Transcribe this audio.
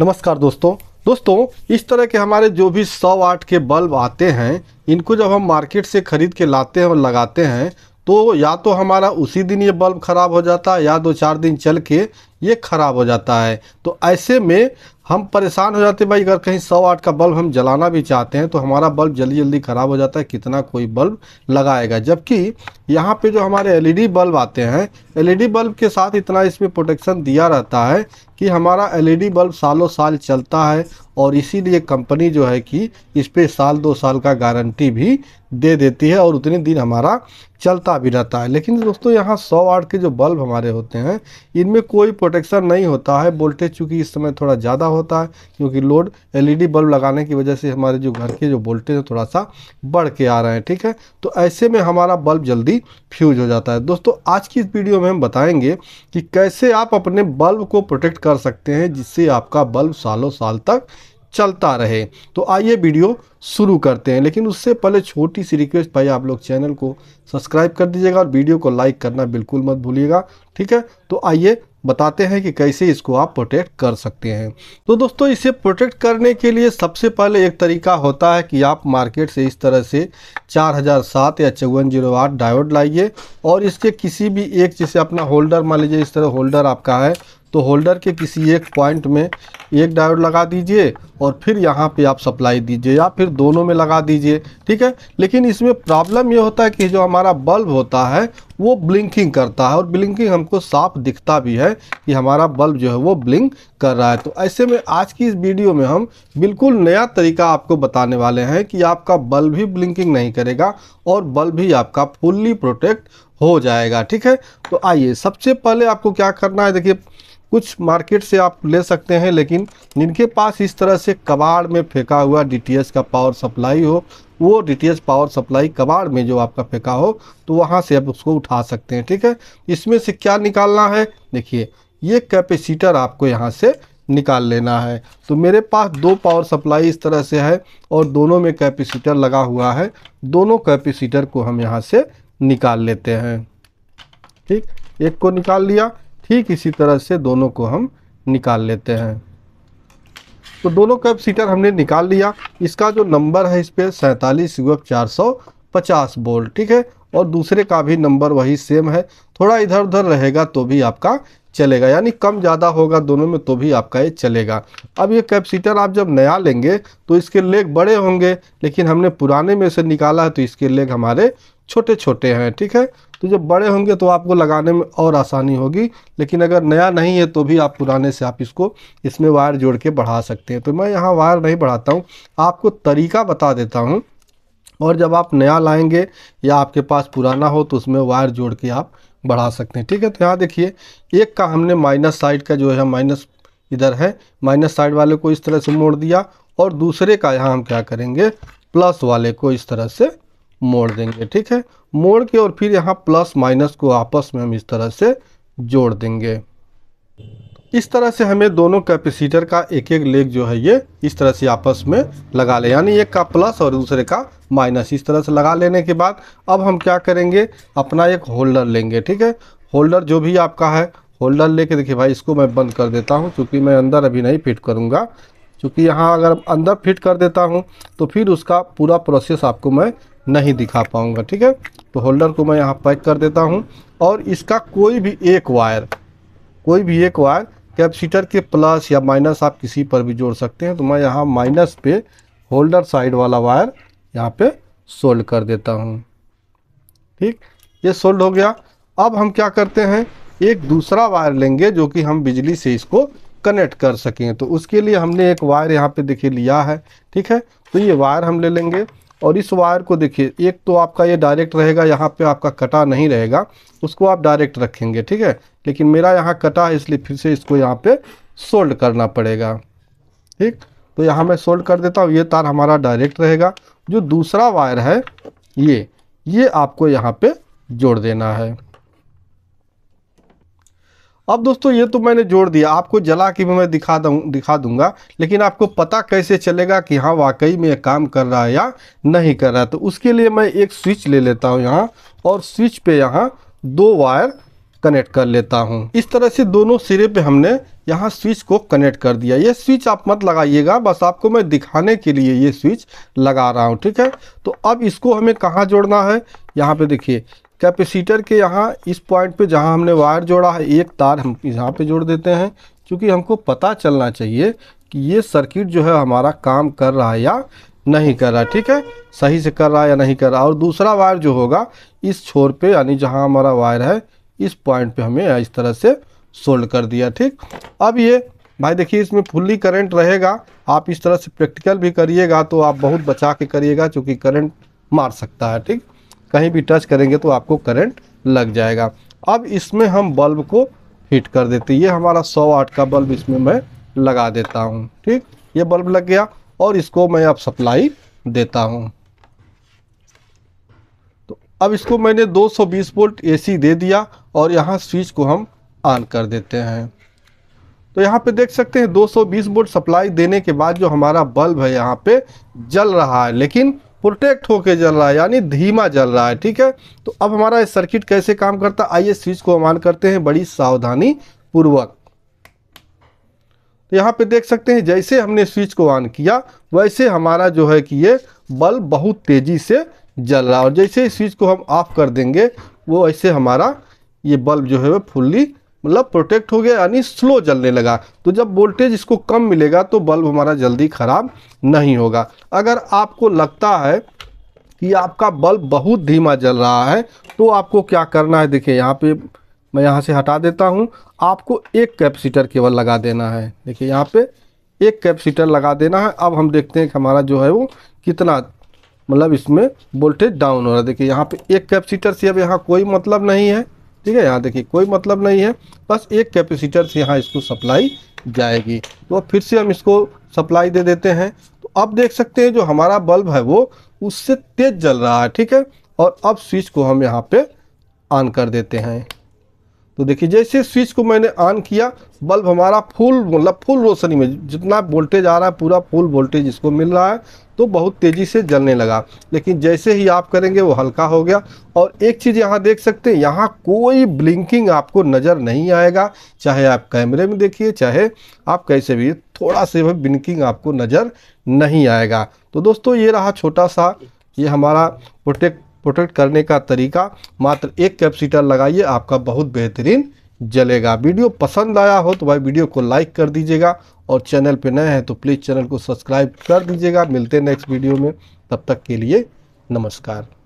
नमस्कार दोस्तों दोस्तों इस तरह के हमारे जो भी सौ वाट के बल्ब आते हैं इनको जब हम मार्केट से ख़रीद के लाते हैं और लगाते हैं तो या तो हमारा उसी दिन ये बल्ब ख़राब हो जाता है या दो चार दिन चल के ये ख़राब हो जाता है तो ऐसे में हम परेशान हो जाते भाई अगर कहीं सौ वाट का बल्ब हम जलाना भी चाहते हैं तो हमारा बल्ब जल्दी जल्दी ख़राब हो जाता है कितना कोई बल्ब लगाएगा जबकि यहाँ पे जो हमारे एलईडी बल्ब आते हैं एलईडी बल्ब के साथ इतना इसमें प्रोटेक्शन दिया रहता है कि हमारा एलईडी बल्ब सालों साल चलता है और इसीलिए कंपनी जो है कि इस पर साल दो साल का गारंटी भी दे देती है और उतने दिन हमारा चलता भी रहता है लेकिन दोस्तों यहाँ सौ वाट के जो बल्ब हमारे होते हैं इनमें कोई प्रोटेक्शन नहीं होता है वोल्टेज चूँकि इस समय थोड़ा ज़्यादा होता है क्योंकि लोड एलईडी बल्ब लगाने की वजह से हमारे जो घर के जो वोल्टेज है थोड़ा सा बढ़ के आ रहे हैं ठीक है तो ऐसे में हमारा बल्ब जल्दी फ्यूज हो जाता है दोस्तों आज की इस वीडियो में हम बताएंगे कि कैसे आप अपने बल्ब को प्रोटेक्ट कर सकते हैं जिससे आपका बल्ब सालों साल तक चलता रहे तो आइए वीडियो शुरू करते हैं लेकिन उससे पहले छोटी सी रिक्वेस्ट भाई आप लोग चैनल को सब्सक्राइब कर दीजिएगा और वीडियो को लाइक करना बिल्कुल मत भूलिएगा ठीक है तो आइए बताते हैं कि कैसे इसको आप प्रोटेक्ट कर सकते हैं तो दोस्तों इसे प्रोटेक्ट करने के लिए सबसे पहले एक तरीका होता है कि आप मार्केट से इस तरह से 4007 या चौवन जीरो आठ डायोड लाइए और इसके किसी भी एक जैसे अपना होल्डर मान लीजिए इस तरह होल्डर आपका है तो होल्डर के किसी एक पॉइंट में एक डायोड लगा दीजिए और फिर यहाँ पे आप सप्लाई दीजिए या फिर दोनों में लगा दीजिए ठीक है लेकिन इसमें प्रॉब्लम ये होता है कि जो हमारा बल्ब होता है वो ब्लिंकिंग करता है और ब्लिंकिंग हमको साफ दिखता भी है कि हमारा बल्ब जो है वो ब्लिंक कर रहा है तो ऐसे में आज की इस वीडियो में हम बिल्कुल नया तरीका आपको बताने वाले हैं कि आपका बल्ब भी ब्लिंकिंग नहीं करेगा और बल्ब भी आपका फुल्ली प्रोटेक्ट हो जाएगा ठीक है तो आइए सबसे पहले आपको क्या करना है देखिए कुछ मार्केट से आप ले सकते हैं लेकिन जिनके पास इस तरह से कबाड़ में फेंका हुआ डी का पावर सप्लाई हो वो डी पावर सप्लाई कबाड़ में जो आपका फेंका हो तो वहाँ से आप उसको उठा सकते हैं ठीक है इसमें से क्या निकालना है देखिए ये कैपेसिटर आपको यहाँ से निकाल लेना है तो मेरे पास दो पावर सप्लाई इस तरह से है और दोनों में कैपेसिटर लगा हुआ है दोनों कैपेसिटर को हम यहाँ से निकाल लेते हैं ठीक एक को निकाल लिया ठीक इसी तरह से दोनों को हम निकाल लेते हैं तो दोनों कैप सीटर हमने निकाल लिया इसका जो नंबर है इस पर सैंतालीस युवक चार सौ पचास बोल्ट ठीक है और दूसरे का भी नंबर वही सेम है थोड़ा इधर उधर रहेगा तो भी आपका चलेगा यानी कम ज़्यादा होगा दोनों में तो भी आपका ये चलेगा अब ये कैपेसिटर आप जब नया लेंगे तो इसके लेग बड़े होंगे लेकिन हमने पुराने में से निकाला है तो इसके लेग हमारे छोटे छोटे हैं ठीक है तो जब बड़े होंगे तो आपको लगाने में और आसानी होगी लेकिन अगर नया नहीं है तो भी आप पुराने से आप इसको इसमें वायर जोड़ के बढ़ा सकते हैं तो मैं यहाँ वायर नहीं बढ़ाता हूँ आपको तरीका बता देता हूँ और जब आप नया लाएंगे या आपके पास पुराना हो तो उसमें वायर जोड़ के आप बढ़ा सकते हैं ठीक है तो यहाँ देखिए एक का हमने माइनस साइड का जो है माइनस इधर है माइनस साइड वाले को इस तरह से मोड़ दिया और दूसरे का यहाँ हम क्या करेंगे प्लस वाले को इस तरह से मोड़ देंगे ठीक है मोड़ के और फिर यहाँ प्लस माइनस को आपस में हम इस तरह से जोड़ देंगे इस तरह से हमें दोनों कैपेसिटर का एक एक लेग जो है ये इस तरह से आपस में लगा ले यानी एक का प्लस और दूसरे का माइनस इस तरह से लगा लेने के बाद अब हम क्या करेंगे अपना एक होल्डर लेंगे ठीक है होल्डर जो भी आपका है होल्डर लेके देखिए भाई इसको मैं बंद कर देता हूँ क्योंकि मैं अंदर अभी नहीं फिट करूँगा क्योंकि यहाँ अगर अंदर फिट कर देता हूँ तो फिर उसका पूरा प्रोसेस आपको मैं नहीं दिखा पाऊँगा ठीक है तो होल्डर को मैं यहाँ पैक कर देता हूँ और इसका कोई भी एक वायर कोई भी एक वायर कैपसीटर के प्लस या माइनस आप किसी पर भी जोड़ सकते हैं तो मैं यहाँ माइनस पे होल्डर साइड वाला वायर यहाँ पे सोल्ड कर देता हूँ ठीक ये सोल्ड हो गया अब हम क्या करते हैं एक दूसरा वायर लेंगे जो कि हम बिजली से इसको कनेक्ट कर सकें तो उसके लिए हमने एक वायर यहाँ पे देखिए लिया है ठीक है तो ये वायर हम ले लेंगे और इस वायर को देखिए एक तो आपका ये डायरेक्ट रहेगा यहाँ पे आपका कटा नहीं रहेगा उसको आप डायरेक्ट रखेंगे ठीक है लेकिन मेरा यहाँ कटा है इसलिए फिर से इसको यहाँ पे सोल्ड करना पड़ेगा ठीक तो यहाँ मैं सोल्ड कर देता हूँ ये तार हमारा डायरेक्ट रहेगा जो दूसरा वायर है ये ये आपको यहाँ पर जोड़ देना है अब दोस्तों ये तो मैंने जोड़ दिया आपको जला के भी मैं दिखा दूँ दिखा दूंगा लेकिन आपको पता कैसे चलेगा कि हाँ वाकई में ये काम कर रहा है या नहीं कर रहा है तो उसके लिए मैं एक स्विच ले लेता हूँ यहाँ और स्विच पे यहाँ दो वायर कनेक्ट कर लेता हूँ इस तरह से दोनों सिरे पे हमने यहाँ स्विच को कनेक्ट कर दिया ये स्विच आप मत लगाइएगा बस आपको मैं दिखाने के लिए ये स्विच लगा रहा हूँ ठीक है तो अब इसको हमें कहाँ जोड़ना है यहाँ पे देखिए कैपेसिटर के यहाँ इस पॉइंट पे जहाँ हमने वायर जोड़ा है एक तार हम यहाँ पे जोड़ देते हैं क्योंकि हमको पता चलना चाहिए कि ये सर्किट जो है हमारा काम कर रहा है या नहीं कर रहा ठीक है सही से कर रहा है या नहीं कर रहा और दूसरा वायर जो होगा इस छोर पर यानी जहाँ हमारा वायर है इस पॉइंट पे हमें इस तरह से सोल्ड कर दिया ठीक अब ये भाई देखिए इसमें फुल्ली करंट रहेगा आप इस तरह से प्रैक्टिकल भी करिएगा तो आप बहुत बचा के करिएगा क्योंकि करंट मार सकता है ठीक कहीं भी टच करेंगे तो आपको करंट लग जाएगा अब इसमें हम बल्ब को हीट कर देते ये हमारा सौ आठ का बल्ब इसमें मैं लगा देता हूँ ठीक ये बल्ब लग गया और इसको मैं अब सप्लाई देता हूँ अब इसको मैंने 220 वोल्ट एसी दे दिया और यहाँ स्विच को हम ऑन कर देते हैं तो यहाँ पे देख सकते हैं 220 वोल्ट सप्लाई देने के बाद जो हमारा बल्ब है यहाँ पे जल रहा है लेकिन प्रोटेक्ट होके जल रहा है यानी धीमा जल रहा है ठीक है तो अब हमारा ये सर्किट कैसे काम करता है आइए स्विच को हम ऑन करते हैं बड़ी सावधानी पूर्वक तो यहाँ पे देख सकते हैं जैसे हमने स्विच को ऑन किया वैसे हमारा जो है कि ये बल्ब बहुत तेज़ी से जल रहा है और जैसे इस स्विच को हम ऑफ कर देंगे वो ऐसे हमारा ये बल्ब जो है वो फुल्ली मतलब प्रोटेक्ट हो गया यानी स्लो जलने लगा तो जब वोल्टेज इसको कम मिलेगा तो बल्ब हमारा जल्दी ख़राब नहीं होगा अगर आपको लगता है कि आपका बल्ब बहुत धीमा जल रहा है तो आपको क्या करना है देखिए यहाँ पे मैं यहाँ से हटा देता हूँ आपको एक कैपेसिटर केवल लगा देना है देखिए यहाँ पे एक कैपेसिटर लगा देना है अब हम देखते हैं कि हमारा जो है वो कितना मतलब इसमें वोल्टेज डाउन हो रहा है देखिए यहाँ पे एक कैपेसिटर से अब यहाँ कोई मतलब नहीं है ठीक है यहाँ देखिए कोई मतलब नहीं है बस एक कैपेसिटर से यहाँ इसको सप्लाई जाएगी तो फिर से हम इसको सप्लाई दे देते हैं तो अब देख सकते हैं जो हमारा बल्ब है वो उससे तेज जल रहा है ठीक है और अब स्विच को हम यहाँ पे ऑन कर देते हैं तो देखिए जैसे स्विच को मैंने ऑन किया बल्ब हमारा फुल मतलब फुल रोशनी में जितना वोल्टेज आ रहा है पूरा फुल वोल्टेज इसको मिल रहा है तो बहुत तेज़ी से जलने लगा लेकिन जैसे ही आप करेंगे वो हल्का हो गया और एक चीज़ यहाँ देख सकते हैं यहाँ कोई ब्लिंकिंग आपको नज़र नहीं आएगा चाहे आप कैमरे में देखिए चाहे आप कैसे भी थोड़ा से भी ब्लिंकिंग आपको नज़र नहीं आएगा तो दोस्तों ये रहा छोटा सा ये हमारा प्रोटेक्ट प्रोटेक्ट करने का तरीका मात्र एक कैपेसिटर लगाइए आपका बहुत बेहतरीन जलेगा वीडियो पसंद आया हो तो भाई वीडियो को लाइक कर दीजिएगा और चैनल पे नए हैं तो प्लीज़ चैनल को सब्सक्राइब कर दीजिएगा मिलते हैं नेक्स्ट वीडियो में तब तक के लिए नमस्कार